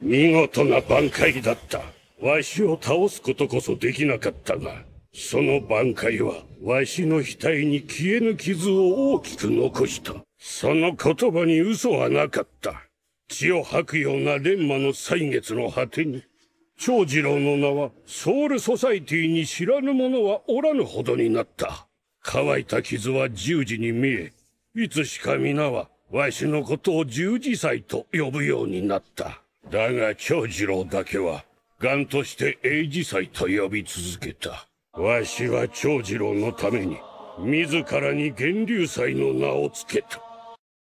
見事な挽回だった。わしを倒すことこそできなかったが、その挽回は、わしの額に消えぬ傷を大きく残した。その言葉に嘘はなかった。血を吐くような錬磨の歳月の果てに、長次郎の名はソウルソサイティに知らぬ者はおらぬほどになった。乾いた傷は十字に見え、いつしか皆はわしのことを十字祭と呼ぶようになった。だが長次郎だけは、癌として英治祭と呼び続けた。わしは長次郎のために、自らに源流祭の名を付けた。